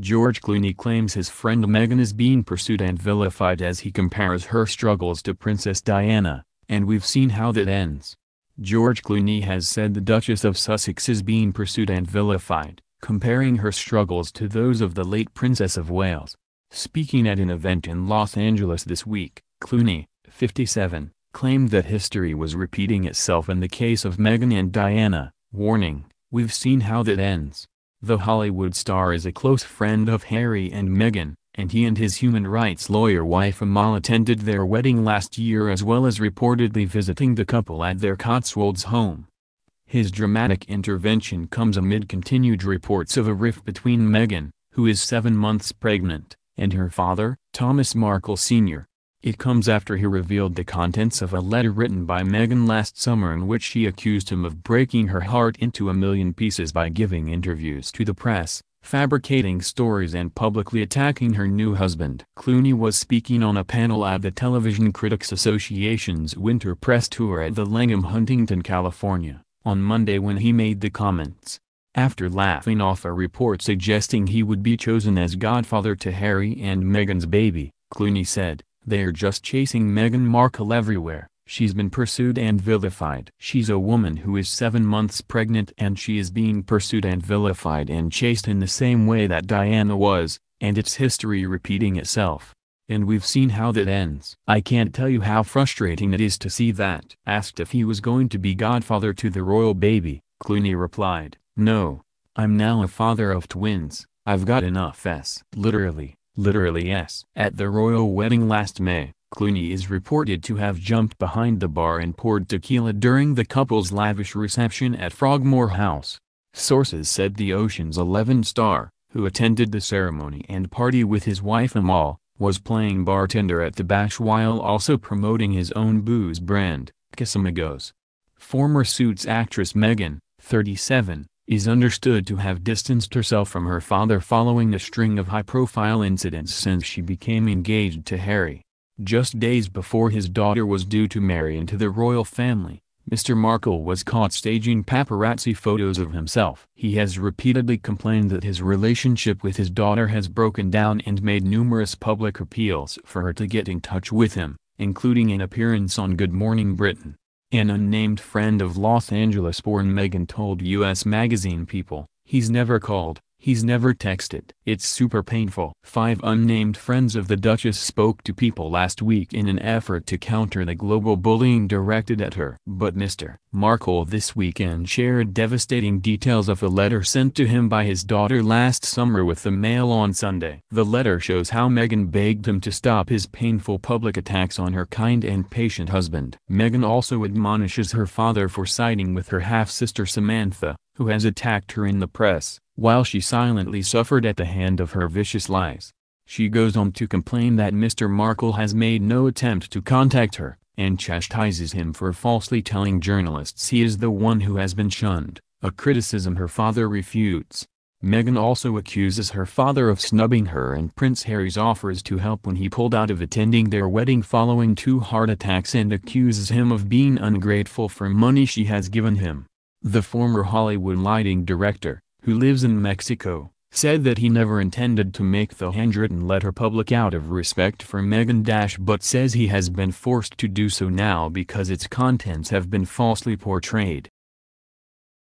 George Clooney claims his friend Meghan is being pursued and vilified as he compares her struggles to Princess Diana, and we've seen how that ends. George Clooney has said the Duchess of Sussex is being pursued and vilified, comparing her struggles to those of the late Princess of Wales. Speaking at an event in Los Angeles this week, Clooney, 57, claimed that history was repeating itself in the case of Meghan and Diana, warning, we've seen how that ends. The Hollywood star is a close friend of Harry and Meghan, and he and his human rights lawyer wife Amal attended their wedding last year as well as reportedly visiting the couple at their Cotswolds home. His dramatic intervention comes amid continued reports of a rift between Meghan, who is seven months pregnant, and her father, Thomas Markle Sr., it comes after he revealed the contents of a letter written by Meghan last summer in which she accused him of breaking her heart into a million pieces by giving interviews to the press, fabricating stories and publicly attacking her new husband. Clooney was speaking on a panel at the Television Critics Association's winter press tour at the Langham Huntington, California, on Monday when he made the comments. After laughing off a report suggesting he would be chosen as godfather to Harry and Meghan's baby, Clooney said, they're just chasing Meghan Markle everywhere. She's been pursued and vilified. She's a woman who is seven months pregnant and she is being pursued and vilified and chased in the same way that Diana was, and it's history repeating itself. And we've seen how that ends. I can't tell you how frustrating it is to see that. Asked if he was going to be godfather to the royal baby, Clooney replied, No. I'm now a father of twins. I've got enough s. Literally literally yes. At the royal wedding last May, Clooney is reported to have jumped behind the bar and poured tequila during the couple's lavish reception at Frogmore House. Sources said the Ocean's Eleven star, who attended the ceremony and party with his wife Amal, was playing bartender at the bash while also promoting his own booze brand, Casamigos. Former Suits actress Megan, 37, is understood to have distanced herself from her father following a string of high-profile incidents since she became engaged to Harry. Just days before his daughter was due to marry into the royal family, Mr. Markle was caught staging paparazzi photos of himself. He has repeatedly complained that his relationship with his daughter has broken down and made numerous public appeals for her to get in touch with him, including an appearance on Good Morning Britain. An unnamed friend of Los Angeles-born Megan told U.S. magazine People, he's never called He's never texted. It's super painful. Five unnamed friends of the Duchess spoke to People last week in an effort to counter the global bullying directed at her. But Mr. Markle this weekend shared devastating details of a letter sent to him by his daughter last summer with the Mail on Sunday. The letter shows how Meghan begged him to stop his painful public attacks on her kind and patient husband. Meghan also admonishes her father for siding with her half-sister Samantha, who has attacked her in the press while she silently suffered at the hand of her vicious lies. She goes on to complain that Mr. Markle has made no attempt to contact her, and chastises him for falsely telling journalists he is the one who has been shunned, a criticism her father refutes. Meghan also accuses her father of snubbing her and Prince Harry's offers to help when he pulled out of attending their wedding following two heart attacks and accuses him of being ungrateful for money she has given him. The former Hollywood lighting director, who lives in Mexico, said that he never intended to make the handwritten letter public out of respect for Megan Dash but says he has been forced to do so now because its contents have been falsely portrayed.